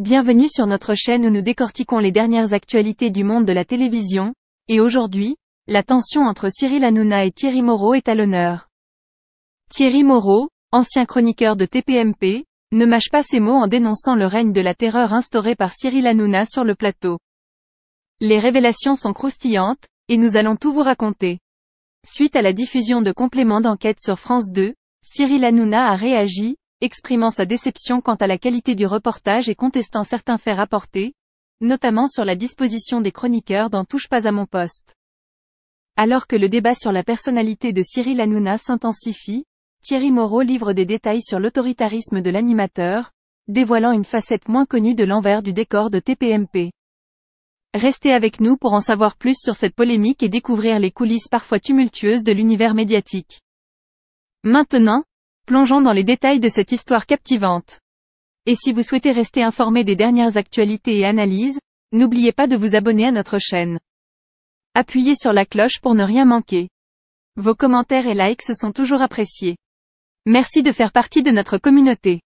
Bienvenue sur notre chaîne où nous décortiquons les dernières actualités du monde de la télévision, et aujourd'hui, la tension entre Cyril Hanouna et Thierry Moreau est à l'honneur. Thierry Moreau, ancien chroniqueur de TPMP, ne mâche pas ses mots en dénonçant le règne de la terreur instauré par Cyril Hanouna sur le plateau. Les révélations sont croustillantes, et nous allons tout vous raconter. Suite à la diffusion de compléments d'enquête sur France 2, Cyril Hanouna a réagi, exprimant sa déception quant à la qualité du reportage et contestant certains faits rapportés, notamment sur la disposition des chroniqueurs dans Touche pas à mon poste. Alors que le débat sur la personnalité de Cyril Hanouna s'intensifie, Thierry Moreau livre des détails sur l'autoritarisme de l'animateur, dévoilant une facette moins connue de l'envers du décor de TPMP. Restez avec nous pour en savoir plus sur cette polémique et découvrir les coulisses parfois tumultueuses de l'univers médiatique. Maintenant, Plongeons dans les détails de cette histoire captivante. Et si vous souhaitez rester informé des dernières actualités et analyses, n'oubliez pas de vous abonner à notre chaîne. Appuyez sur la cloche pour ne rien manquer. Vos commentaires et likes sont toujours appréciés. Merci de faire partie de notre communauté.